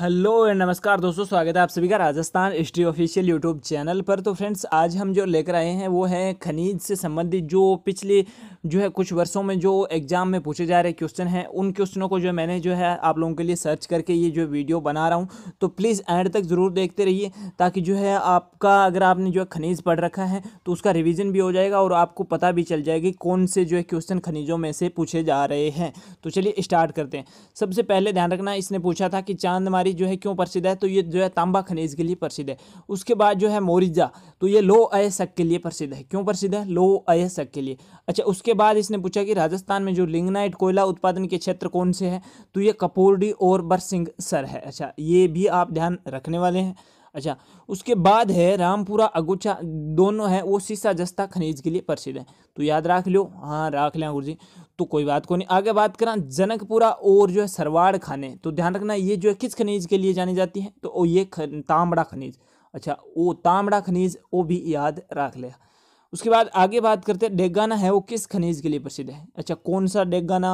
hello and नमस्कार दोस्तों स्वागत है आप सभी का Rajasthan history official YouTube channel पर तो फ्रेंड्स आज हम जो लेकर आए हैं वो है खनिज से संबंधित जो पिछले जो है कुछ वर्षों में जो एग्ज़ाम में पूछे जा रहे क्वेश्चन हैं उन क्वेश्चनों को जो मैंने जो है आप लोगों के लिए सर्च करके ये जो वीडियो बना रहा हूँ तो प्लीज़ एंड तक ज़रूर देखते रहिए ताकि जो है आपका अगर आपने जो है खनिज पढ़ रखा है तो उसका रिविज़न भी हो जाएगा और आपको पता भी चल जाएगी कौन से जो है क्वेश्चन खनिजों में से पूछे जा रहे हैं तो चलिए स्टार्ट करते हैं सबसे पहले ध्यान रखना इसने पूछा था कि चांद बीमारी जो है क्यों प्रसिद्ध है तो ये जो है तांबा खनिज के लिए प्रसिद्ध है उसके बाद जो है मोरिजा तो ये लो अयसक के लिए प्रसिद्ध है क्यों प्रसिद्ध है लो अयसक के लिए अच्छा उसके बाद इसने पूछा कि राजस्थान में जो लिंगनाइट कोयला उत्पादन के क्षेत्र कौन से हैं तो ये कपोरडी और बरसिंग सर है अच्छा ये भी आप ध्यान रखने वाले हैं अच्छा उसके बाद है रामपुरा अगुचा दोनों है वो सीसा जस्ता खनिज के लिए प्रसिद्ध है तो याद रख लियो हाँ रख लें गुरु जी तो कोई बात को नहीं आगे बात करा जनकपुरा और जो है सरवाड़ खाने तो ध्यान रखना ये जो है किस खनिज के लिए जानी जाती है तो ये तांबड़ा खनिज अच्छा वो तांबड़ा खनिज वो भी याद रख लिया उसके बाद आगे बात करते हैं डेगाना है वो किस खनिज के लिए प्रसिद्ध है अच्छा कौन सा डेगाना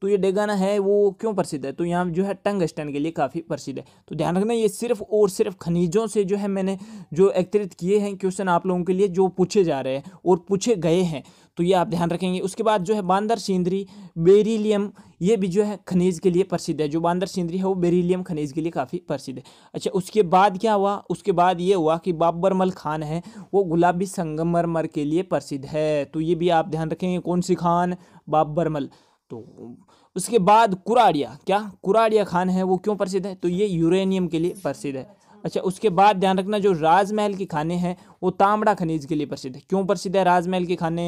तो ये डेगाना है वो क्यों प्रसिद्ध है तो यहाँ जो है टंगस्टन के लिए काफ़ी प्रसिद्ध है तो ध्यान रखना ये सिर्फ और सिर्फ खनिजों से जो है मैंने जो एकत्रित किए हैं क्वेश्चन आप लोगों के लिए जो पूछे जा रहे हैं और पूछे गए हैं तो ये आप ध्यान रखेंगे उसके बाद जो है बांदर सिंदरी बेरीलियम ये भी जो है खनिज के लिए प्रसिद्ध है जो बांदर सिंदरी है वो बेरीलियम खनिज के लिए काफ़ी प्रसिद्ध है अच्छा उसके बाद क्या हुआ उसके बाद ये हुआ कि बाबरमल खान है वो गुलाबी संगमरमर के लिए प्रसिद्ध है तो ये भी आप ध्यान रखेंगे कौन सी खान बाबरमल तो उसके बाद कुराड़िया क्या कुराड़िया खान है वो क्यों प्रसिद्ध है तो ये यूरेनियम के लिए प्रसिद्ध है अच्छा उसके बाद ध्यान रखना जो राजमहल के खाने हैं वो तामड़ा खनिज के लिए प्रसिद्ध है क्यों प्रसिद्ध है राजमहल के खाने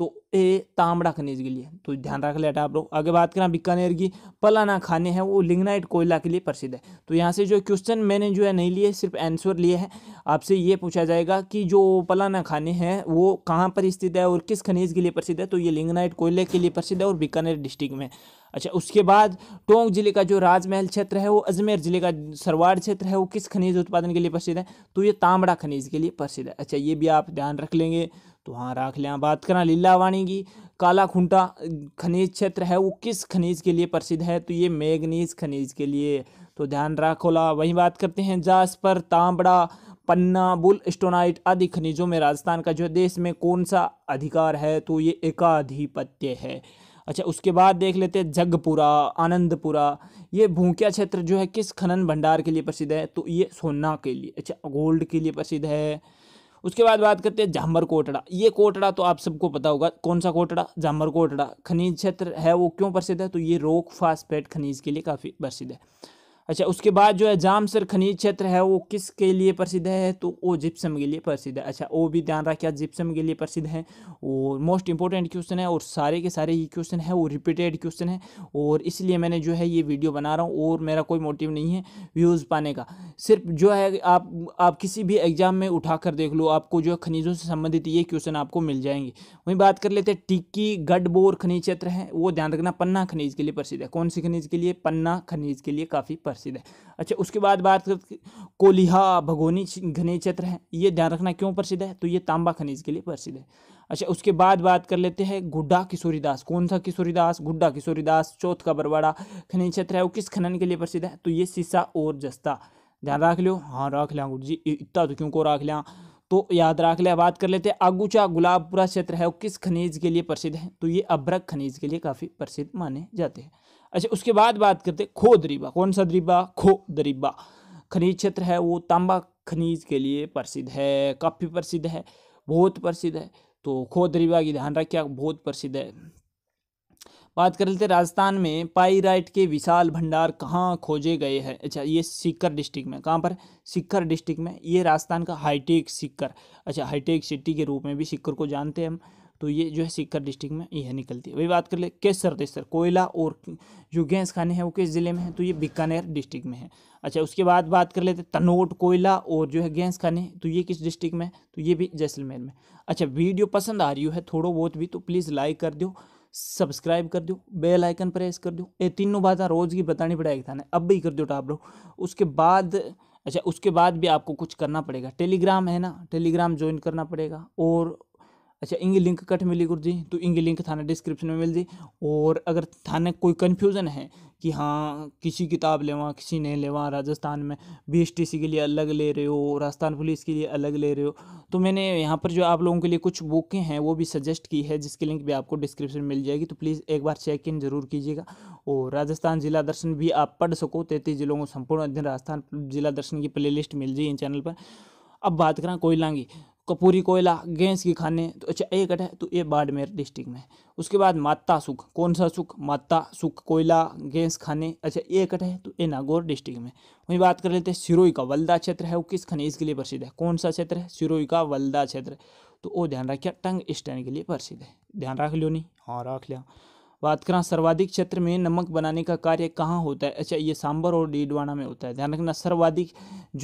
तो ए तामड़ा खनिज के लिए तो ध्यान रख लेटा आप लोग आगे बात करें बीकानेर की पलाना खाने हैं वो लिंगनाइट कोयला के लिए प्रसिद्ध है तो यहाँ से जो क्वेश्चन मैंने जो है नहीं लिए सिर्फ आंसर लिए हैं आपसे ये पूछा जाएगा कि जो पलाना खाने हैं वो कहाँ पर स्थित है और किस खनिज के लिए प्रसिद्ध है तो ये लिंगनाइट कोयले के लिए प्रसिद्ध है और बीकानेर डिस्ट्रिक्ट में अच्छा उसके बाद टोंक जिले का जो राजमहल क्षेत्र है वो अजमेर जिले का सरवाड़ क्षेत्र है वो किस खनिज उत्पादन के लिए प्रसिद्ध है तो ये तामड़ा खनिज के लिए प्रसिद्ध है अच्छा ये भी आप ध्यान रख लेंगे तो हाँ राख लें हाँ, बात करें लीला वाणी की काला खूंटा खनिज क्षेत्र है वो किस खनिज के लिए प्रसिद्ध है तो ये मैगनीज खनिज के लिए तो ध्यान रखोला वहीं बात करते हैं जासपर तांबड़ा पन्ना बुल स्टोनाइट आदि खनिजों में राजस्थान का जो देश में कौन सा अधिकार है तो ये एकाधिपत्य है अच्छा उसके बाद देख लेते हैं जगपुरा आनंदपुरा ये भूकिया क्षेत्र जो है किस खनन भंडार के लिए प्रसिद्ध है तो ये सोना के लिए अच्छा गोल्ड के लिए प्रसिद्ध है उसके बाद बात करते हैं झाम्बर कोटड़ा ये कोटड़ा तो आप सबको पता होगा कौन सा कोटड़ा झाम्बर कोटड़ा खनिज क्षेत्र है वो क्यों प्रसिद्ध है तो ये रोक फास्फेट खनिज के लिए काफ़ी प्रसिद्ध है अच्छा उसके बाद जो है जामसर खनिज क्षेत्र है वो किसके लिए प्रसिद्ध है तो वो जिप्सम के लिए प्रसिद्ध है अच्छा वो भी ध्यान रखिए जिप्सम के लिए प्रसिद्ध है और मोस्ट इंपॉर्टेंट क्वेश्चन है और सारे के सारे ये क्वेश्चन है वो रिपीटेड क्वेश्चन है और इसलिए मैंने जो है ये वीडियो बना रहा हूँ और मेरा कोई मोटिव नहीं है व्यूज़ पाने का सिर्फ जो है आप आप किसी भी एग्ज़ाम में उठा कर देख लो आपको जो है खनिजों से संबंधित ये क्वेश्चन आपको मिल जाएंगे वहीं बात कर लेते हैं टिक्की बोर खनिज क्षेत्र है वो ध्यान रखना पन्ना खनिज के लिए प्रसिद्ध है कौन सी खनिज के लिए पन्ना खनिज के लिए काफ़ी प्रसिद्ध प्रसिद्ध है अच्छा उसके बाद बात कर कोलिहा भगोनी खनिज क्षेत्र है ये ध्यान रखना क्यों प्रसिद्ध है तो ये तांबा खनिज के लिए प्रसिद्ध है अच्छा उसके बाद बात कर लेते हैं गुड्डा किशोरी दास कौन सा किशोरी दास गुड्डा किशोरी दास चौथ का बरवाड़ा खनिज क्षेत्र है वो किस खनन के लिए प्रसिद्ध है तो ये सीसा और जस्ता ध्यान रख लियो हाँ रख लिया गुरु जी इतना तो क्यों को रख लिया तो याद रख लिया बात कर लेते हैं आगुचा गुलाबपुरा क्षेत्र है वो किस खनिज के लिए प्रसिद्ध है तो ये अभ्रक खनिज के लिए काफ़ी प्रसिद्ध माने जाते हैं अच्छा उसके बाद बात करते खो दरीबा कौन सा दरीबा खो दरीबा खनिज क्षेत्र है वो तांबा खनिज के लिए प्रसिद्ध है काफ़ी प्रसिद्ध है बहुत प्रसिद्ध है तो खो दरीबा की ध्यान रखिए बहुत प्रसिद्ध है बात कर लेते राजस्थान में पाईराइट के विशाल भंडार कहाँ खोजे गए हैं अच्छा ये सिक्कर डिस्ट्रिक्ट में कहाँ पर सिक्कर डिस्ट्रिक्ट में ये राजस्थान का हाईटेक सिक्कर अच्छा हाईटेक सिटी के रूप में भी सिक्कर को जानते हैं हम तो ये जो है सीकर डिस्ट्रिक्ट में यह निकलती है वही बात कर ले केसर तेसर कोयला और जो गैस खाने हैं वो किस ज़िले में है तो ये बीकानेर डिस्ट्रिक्ट में है अच्छा उसके बाद बात कर लेते तनोट कोयला और जो है गैस खाने तो ये किस डिस्ट्रिक्ट में तो ये भी जैसलमेर में अच्छा वीडियो पसंद आ रही है थोड़ा बहुत भी तो प्लीज़ लाइक कर दो सब्सक्राइब कर दो बेल आइकन प्रेस कर दो ये तीनों बातें रोज़ की बतानी पड़ेगी थाने अब भी कर दो टाप रो उसके बाद अच्छा उसके बाद भी आपको कुछ करना पड़ेगा टेलीग्राम है ना टेलीग्राम ज्वाइन करना पड़ेगा और अच्छा इंग लिंक कट मिली गुरु जी तो इंग लिंक थाना डिस्क्रिप्शन में मिल जी और अगर थाने कोई कन्फ्यूज़न है कि हाँ किसी किताब लेवा किसी नहीं लेवा राजस्थान में सी के लिए अलग ले रहे हो राजस्थान पुलिस के लिए अलग ले रहे हो तो मैंने यहाँ पर जो आप लोगों के लिए कुछ बुकें हैं वो भी सजेस्ट की है जिसकी लिंक भी आपको डिस्क्रिप्शन मिल जाएगी तो प्लीज़ एक बार चेक इन जरूर कीजिएगा और राजस्थान जिला दर्शन भी आप पढ़ सको तैतीस जिलों को संपूर्ण अध्ययन राजस्थान जिला दर्शन की प्ले मिल जाए इन चैनल पर अब बात करें कोयलांगी कपूरी कोयला गैस की खाने तो अच्छा एक कट है तो ये बाड़मेर डिस्ट्रिक्ट में उसके बाद माता सुख कौन सा सुख माता सुख कोयला गैस खाने अच्छा एक कट है तो ये नागौर डिस्ट्रिक्ट में वहीं बात कर लेते हैं सिरोई का वल्दा क्षेत्र है वो किस खनिज के लिए प्रसिद्ध है कौन सा क्षेत्र है सिरोई का वलदा क्षेत्र तो वो ध्यान रखिए टंग स्टैंड के लिए प्रसिद्ध है ध्यान रख लियो नहीं हाँ रख लिया बात करें सर्वाधिक क्षेत्र में नमक बनाने का कार्य कहाँ होता है अच्छा ये सांबर और डीडवाना में होता है ध्यान रखना सर्वाधिक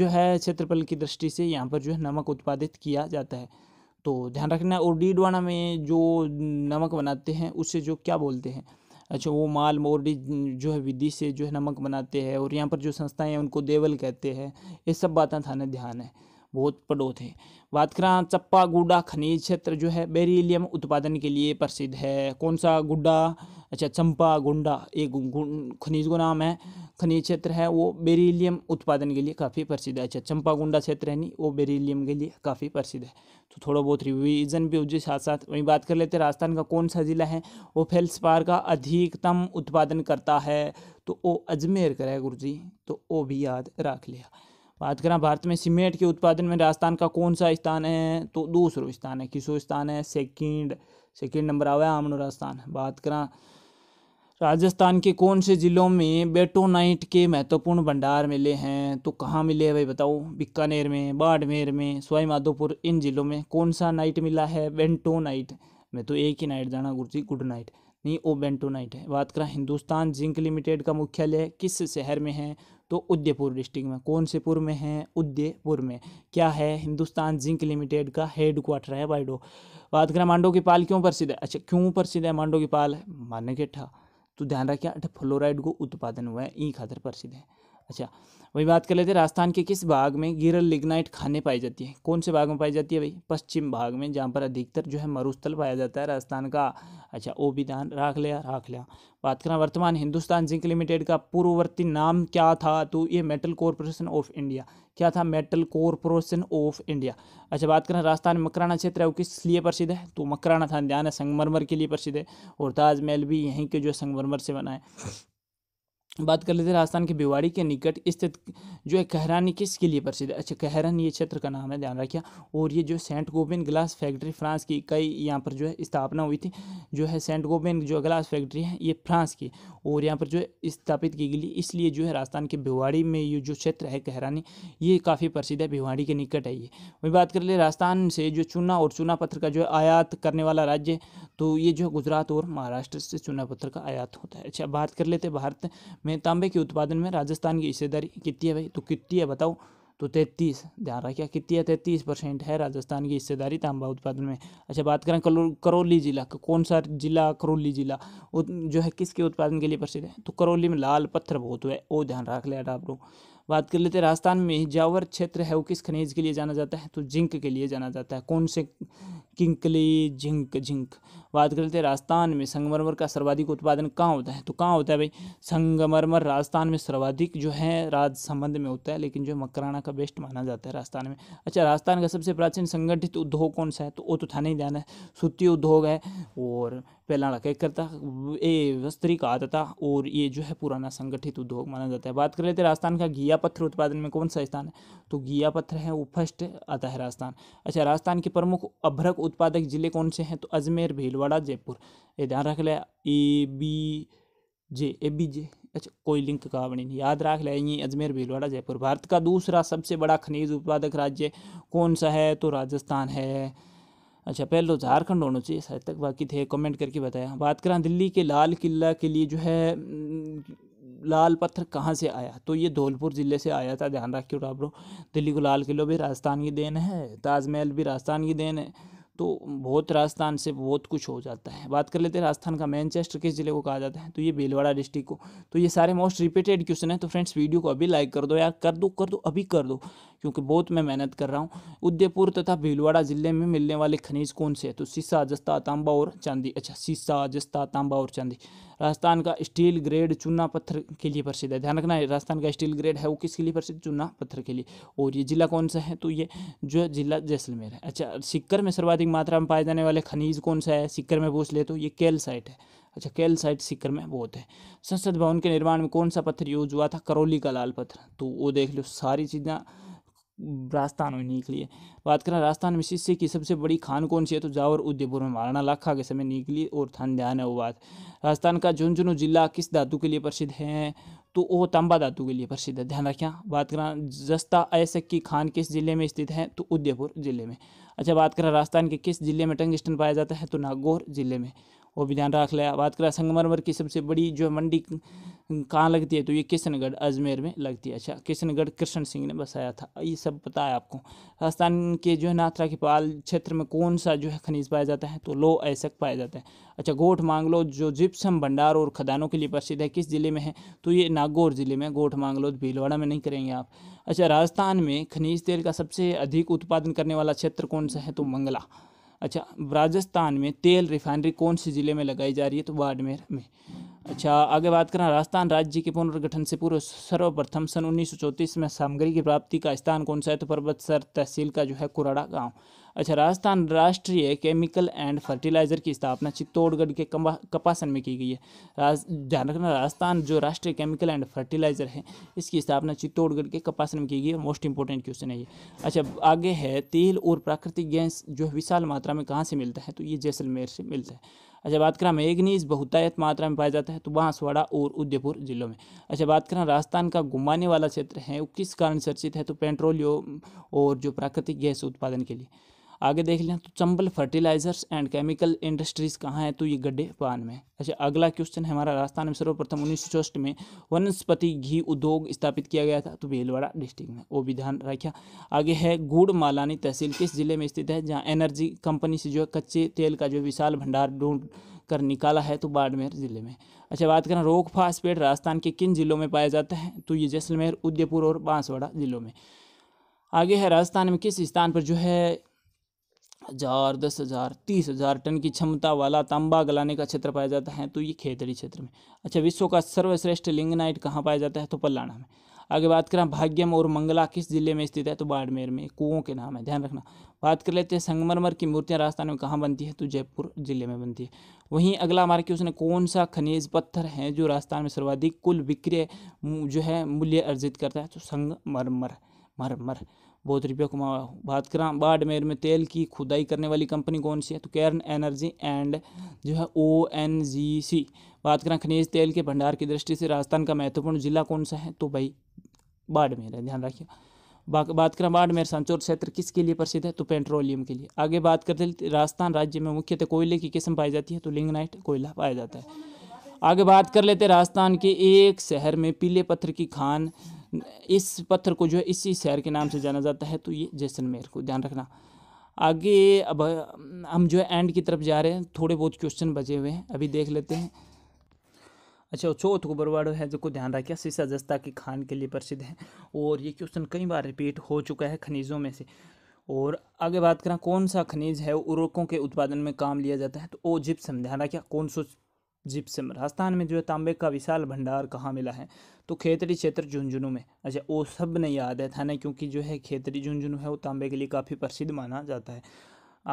जो है क्षेत्रफल की दृष्टि से यहाँ पर जो है नमक उत्पादित किया जाता है तो ध्यान रखना और डीडवाना में जो नमक बनाते हैं उसे जो क्या बोलते हैं अच्छा वो माल मोरडी जो है विधि से जो है नमक बनाते हैं और यहाँ पर जो संस्थाएँ हैं उनको देवल कहते हैं ये सब बातें थाने ध्यान है बहुत पड़ो थे बात कर चप्पा गुड्डा खनिज क्षेत्र जो है बेरिलियम उत्पादन के लिए प्रसिद्ध है कौन सा गुड्डा अच्छा चंपा गुंडा एक खनिज को नाम है खनिज क्षेत्र है वो बेरिलियम उत्पादन के लिए काफ़ी प्रसिद्ध है अच्छा चंपा गुंडा क्षेत्र है नहीं वो बेरिलियम के लिए काफ़ी प्रसिद्ध है तो थोड़ा बहुत रिविजन भी उसके साथ साथ वहीं बात कर लेते हैं राजस्थान का कौन सा ज़िला है वो फेल्सपार का अधिकतम उत्पादन करता है तो वो अजमेर करे गुरु जी तो वो भी याद रख लिया बात करें भारत में सीमेंट के उत्पादन में राजस्थान का कौन सा स्थान है तो दूसरो स्थान है किसो स्थान है सेकंड सेकंड नंबर आवा है आमनो राजस्थान बात करें राजस्थान के कौन से ज़िलों में बेटोनाइट के महत्वपूर्ण भंडार मिले हैं तो कहाँ मिले हैं भाई बताओ बीकानेर में बाड़मेर में सवाईमाधोपुर इन ज़िलों में कौन सा नाइट मिला है बेंटोनाइट मैं तो एक ही नाइट जाना गुरु गुड नाइट नहीं ओ बेंटोनाइट है बात करें हिंदुस्तान जिंक लिमिटेड का मुख्यालय किस शहर में है तो उदयपुर डिस्ट्रिक्ट में कौन से पुर में है उदयपुर में क्या है हिंदुस्तान जिंक लिमिटेड का हेड क्वार्टर है बाइडो बात करें मांडो की पाल क्यों प्रसिद्ध है अच्छा क्यों प्रसिद्ध है मांडो की पाल मारने के ठा तो ध्यान रखिए अठ फ्लोराइड को उत्पादन हुआ है ई खातर प्रसिद्ध है अच्छा वही बात कर लेते हैं राजस्थान के किस भाग में गिरल लिग्नाइट खाने पाई जाती है कौन से भाग में पाई जाती है भाई पश्चिम भाग में जहाँ पर अधिकतर जो है मरुस्थल पाया जाता है राजस्थान का अच्छा ओ भी ध्यान रख लिया रख लिया बात करना वर्तमान हिंदुस्तान जिंक लिमिटेड का पूर्ववर्ती नाम क्या था तो ये मेटल कॉरपोरेशन ऑफ इंडिया क्या था मेटल कॉरपोरेशन ऑफ इंडिया अच्छा बात करें राजस्थान मकराना क्षेत्र है वो किस लिए प्रसिद्ध है तो मकराना था ध्यान है संगमरमर के लिए प्रसिद्ध है और ताजमहल भी यहीं के जो संगमरमर से बना है बात कर लेते हैं राजस्थान के भिवाड़ी के निकट स्थित जो है कहरानी किसके लिए प्रसिद्ध है अच्छा कहरन ये क्षेत्र का नाम है ध्यान रखिए और ये जो Saint Gobain glass factory France की कई यहाँ पर जो है स्थापना हुई थी जो है सेंट गोबिन जो ग्लास फैक्ट्री है ये फ्रांस की और यहाँ पर जो है स्थापित की गई इसलिए जो है राजस्थान के भिवाड़ी में ये जो क्षेत्र है कहरानी ये काफ़ी प्रसिद्ध है भिवाड़ी के निकट है ये वही बात कर ले राजस्थान से जो चूना और चूना पत्थर का जो है आयात करने वाला राज्य तो ये जो है गुजरात और महाराष्ट्र से चूना पत्थर का आयात होता है अच्छा बात कर लेते भारत में तांबे के उत्पादन में राजस्थान की हिस्सेदारी कितनी है भाई तो कितनी है बताओ तो तैतीस ध्यान रखिए कितनी है तैतीस परसेंट है राजस्थान की हिस्सेदारी तांबा उत्पादन में अच्छा बात करें करौली जिला कौन सा जिला करौली जिला जो है किसके उत्पादन के लिए प्रसिद्ध है तो करौली में लाल पत्थर बहुत है वो ध्यान रख लिया आप लोग बात कर लेते राजस्थान में जावर क्षेत्र है वो किस खनिज के लिए जाना जाता है तो जिंक के लिए जाना जाता है कौन से किंकली जिंक जिंक बात करते हैं तो राजस्थान में संगमरमर का सर्वाधिक उत्पादन कहाँ होता है तो कहाँ होता है भाई संगमरमर राजस्थान में सर्वाधिक जो है राज संबंध में होता है लेकिन जो मकराना का बेस्ट माना जाता है राजस्थान में अच्छा राजस्थान का सबसे प्राचीन संगठित उद्योग कौन सा है तो वो तो थाने ही जाना है सूती उद्योग है और पहला एक करता ये वस्त्री का आता था और ये जो है पुराना संगठित उद्योग माना जाता है बात कर लेते हैं राजस्थान का घिया पत्थर उत्पादन में कौन सा स्थान है तो घिया पत्थर है वो फर्स्ट आता है राजस्थान अच्छा राजस्थान के प्रमुख अभ्रक उत्पादक जिले कौन से हैं तो अजमेर भीलवाड़ा छिंदवाड़ा जयपुर ये ध्यान रख लिया A B J A B J अच्छा कोई लिंक का बनी नहीं याद रख लिया यहीं अजमेर भीलवाड़ा जयपुर भारत का दूसरा सबसे बड़ा खनिज उत्पादक राज्य कौन सा है तो राजस्थान है अच्छा पहले तो झारखंड होना चाहिए शायद तक बाकी थे कमेंट करके बताया बात करें दिल्ली के लाल किला के लिए जो है लाल पत्थर कहाँ से आया तो ये धौलपुर ज़िले से आया था ध्यान रखियो आप दिल्ली को लाल किलो भी राजस्थान की देन है ताजमहल भी राजस्थान की देन है तो बहुत राजस्थान से बहुत कुछ हो जाता है बात कर लेते हैं राजस्थान का मैनचेस्टर किस जिले को कहा जाता है तो ये भीलवाड़ा डिस्ट्रिक्ट को तो ये सारे मोस्ट रिपीटेड क्वेश्चन है तो फ्रेंड्स वीडियो को अभी लाइक कर दो यार कर दो कर दो अभी कर दो क्योंकि बहुत मैं मेहनत कर रहा हूँ उदयपुर तथा भीलवाड़ा जिले में मिलने वाले खनिज कौन से है तो सीसा जस्ता तांबा और चांदी अच्छा सीसा जस्ता तांबा और चांदी राजस्थान का स्टील ग्रेड चूना पत्थर के लिए प्रसिद्ध है ध्यान रखना है राजस्थान का स्टील ग्रेड है वो किसके लिए प्रसिद्ध चूना पत्थर के लिए और ये जिला कौन सा है तो ये जो है जिला जैसलमेर है अच्छा सिक्कर में सर्वाधिक मात्रा में पाए जाने वाले खनिज कौन सा है सिक्कर में पूछ ले तो ये केल साइट है अच्छा केल साइट सिक्कर में बहुत है संसद भवन के निर्माण में कौन सा पत्थर यूज हुआ था करौली का लाल पत्थर तो वो देख लो सारी चीज़ें राजस्थान में निकली बात करें राजस्थान में शिष्य की सबसे बड़ी खान कौन सी है तो जावर उदयपुर में महाराणा लाखा के समय निकली और थान ध्यान है वो बात राजस्थान का झुंझुनू जिला किस धातु के लिए प्रसिद्ध है तो वो तांबा धातु के लिए प्रसिद्ध है ध्यान रखें बात करें जस्ता ऐसक की खान किस जिले में स्थित है तो उदयपुर जिले में अच्छा बात करें राजस्थान के किस जिले में टंगस्टन पाया जाता है तो नागौर जिले में वो भी ध्यान रख लिया बात करें संगमरमर की सबसे बड़ी जो मंडी कहाँ लगती है तो ये किशनगढ़ अजमेर में लगती है अच्छा किशनगढ़ कृष्ण सिंह ने बसाया था ये सब पता है आपको राजस्थान के जो है नाथरा के पाल क्षेत्र में कौन सा जो है खनिज पाया जाता है तो लो ऐसक पाया जाता है अच्छा गोठ मांगलोद जो जिप्सम भंडार और खदानों के लिए प्रसिद्ध है किस जिले में है तो ये नागौर जिले में गोठ मांगलोद भीलवाड़ा में नहीं करेंगे आप अच्छा राजस्थान में खनिज तेल का सबसे अधिक उत्पादन करने वाला क्षेत्र कौन सा है तो मंगला अच्छा राजस्थान में तेल रिफाइनरी कौन से ज़िले में लगाई जा रही है तो बाड़मेर में अच्छा आगे बात करें राजस्थान राज्य के पुनर्गठन से पूर्व सर्वप्रथम सन उन्नीस में सामग्री की प्राप्ति का स्थान कौन सा है तो पर्वत सर तहसील का जो है कुराड़ा गाँव अच्छा राजस्थान राष्ट्रीय केमिकल एंड फर्टिलाइज़र की स्थापना चित्तौड़गढ़ के कपासन में की गई है राज ध्यान रखना राजस्थान जो राष्ट्रीय केमिकल एंड फर्टिलाइज़र है इसकी स्थापना चित्तौड़गढ़ के कपासन में की गई है मोस्ट इंपॉर्टेंट क्वेश्चन है ये अच्छा आगे है तेल और प्राकृतिक गैस जो विशाल मात्रा में कहाँ से मिलता है तो ये जैसलमेर से मिलता है अच्छा बात करें मेघनीज बहुतायत मात्रा में पाया जाता है तो बांसवाड़ा और उदयपुर जिलों में अच्छा बात करें राजस्थान का घुमाने वाला क्षेत्र है वो किस कारण चर्चित है तो पेट्रोलियम और जो प्राकृतिक गैस उत्पादन के लिए आगे देख लें तो Chambal fertilisers and chemical industries कहाँ है तो ये गड्ढे पान में अच्छा अगला क्वेश्चन है हमारा राजस्थान में सर्वप्रथम उन्नीस में वनस्पति घी उद्योग स्थापित किया गया था तो भीलवाड़ा डिस्ट्रिक्ट में वो भी ध्यान रखा आगे है गुड़ मालानी तहसील किस जिले में स्थित है जहाँ एनर्जी कंपनी से जो है कच्चे तेल का जो विशाल भंडार ढूंढ कर निकाला है तो बाड़मेर ज़िले में अच्छा बात करें रोग पेड़ राजस्थान के किन जिलों में पाया जाता है तो ये जैसलमेर उदयपुर और बांसवाड़ा जिलों में आगे है राजस्थान में किस स्थान पर जो है हजार दस हजार तीस हजार टन की क्षमता वाला तांबा गलाने का क्षेत्र पाया जाता है तो ये खेतड़ी क्षेत्र में अच्छा विश्व का सर्वश्रेष्ठ लिंगनाइट कहाँ पाया जाता है तो पल्लाना में आगे बात करें भाग्यम और मंगला किस जिले में स्थित है तो बाड़मेर में कुओं के नाम है ध्यान रखना बात कर लेते हैं संगमरमर की मूर्तियाँ राजस्थान में कहाँ बनती है तो जयपुर जिले में बनती है वहीं अगला हमारे क्वेश्चन है कौन सा खनिज पत्थर है जो राजस्थान में सर्वाधिक कुल विक्रय जो है मूल्य अर्जित करता है तो संगमरमर मरमर बहुत रुपया कमा बात करा बाड़मेर में तेल की खुदाई करने वाली कंपनी कौन सी है तो कैरन एनर्जी एंड जो है ओ एन जी सी बात करा खनिज तेल के भंडार की दृष्टि से राजस्थान का महत्वपूर्ण जिला कौन सा है तो भाई बाड़मेर है ध्यान रखिए बात करें बाड़मेर सांचौर क्षेत्र किसके लिए प्रसिद्ध है तो पेट्रोलियम के लिए आगे बात करते राजस्थान राज्य में मुख्यतः कोयले की किस्म पाई जाती है तो लिंगनाइट कोयला पाया जाता है आगे बात कर लेते राजस्थान के एक शहर में पीले पत्थर की खान इस पत्थर को जो है इसी शहर के नाम से जाना जाता है तो ये जैसलमेर को ध्यान रखना आगे अब हम जो है एंड की तरफ जा रहे हैं थोड़े बहुत क्वेश्चन बचे हुए हैं अभी देख लेते हैं अच्छा चौथ गुबरवाड़ है जो को ध्यान रखिए सीसा जस्ता की खान के लिए प्रसिद्ध है और ये क्वेश्चन कई बार रिपीट हो चुका है खनिजों में से और आगे बात करें कौन सा खनिज है उर्वरकों के उत्पादन में काम लिया जाता है तो ओ जिप्सम ध्यान रखिए कौन जिप्सम राजस्थान में जो है तांबे का विशाल भंडार कहाँ मिला है तो खेतरी क्षेत्र झुंझुनू में अच्छा वो सब ने याद है थाने क्योंकि जो है खेतरी झुंझुनू है वो तांबे के लिए काफ़ी प्रसिद्ध माना जाता है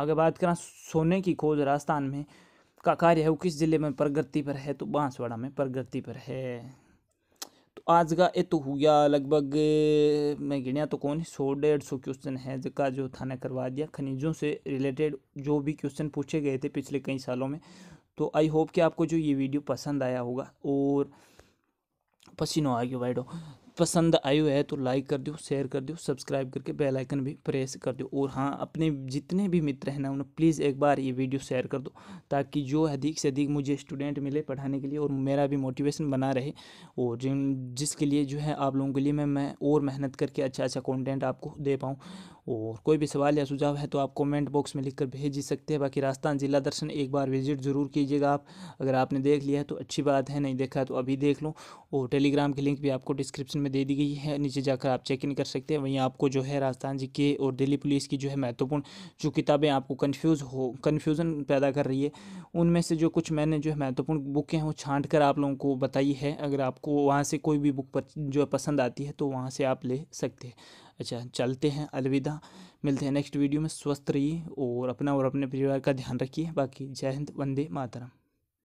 आगे बात करें सोने की खोज राजस्थान में का कार्य है वो किस जिले में प्रगति पर है तो बांसवाड़ा में प्रगति पर है तो आज का ये तो हुआ लगभग मैं गिणिया तो कौन सौ डेढ़ सौ क्वेश्चन है जिसका जो थाना करवा दिया खनिजों से रिलेटेड जो भी क्वेश्चन पूछे गए थे पिछले कई सालों में तो आई होप कि आपको जो ये वीडियो पसंद आया होगा और पसीनो आ गया वाइडो पसंद आयो है तो लाइक कर दो शेयर कर दो सब्सक्राइब करके बेल आइकन भी प्रेस कर दो और हाँ अपने जितने भी मित्र हैं ना उन्हें प्लीज़ एक बार ये वीडियो शेयर कर दो ताकि जो अधिक से अधिक मुझे स्टूडेंट मिले पढ़ाने के लिए और मेरा भी मोटिवेशन बना रहे और जिन जिसके लिए जो है आप लोगों के लिए मैं मैं और मेहनत करके अच्छा अच्छा कॉन्टेंट आपको दे पाऊँ और कोई भी सवाल या सुझाव है तो आप कमेंट बॉक्स में लिखकर भेज ही सकते हैं बाकी राजस्थान जिला दर्शन एक बार विजिट ज़रूर कीजिएगा आप अगर आपने देख लिया है तो अच्छी बात है नहीं देखा तो अभी देख लो और टेलीग्राम की लिंक भी आपको डिस्क्रिप्शन में दे दी गई है नीचे जाकर आप चेक इन कर सकते हैं वहीं आपको जो है राजस्थान जी के और दिल्ली पुलिस की जो है महत्वपूर्ण जो किताबें आपको कन्फ्यूज़ हो कन्फ्यूज़न पैदा कर रही है उनमें से जो कुछ मैंने जो है महत्वपूर्ण बुकें हैं वो छाँट कर आप लोगों को बताई है अगर आपको वहाँ से कोई भी बुक जो पसंद आती है तो वहाँ से आप ले सकते हैं अच्छा चलते हैं अलविदा मिलते हैं नेक्स्ट वीडियो में स्वस्थ रहिए और अपना और अपने परिवार का ध्यान रखिए बाकी जय हिंद वंदे मातरम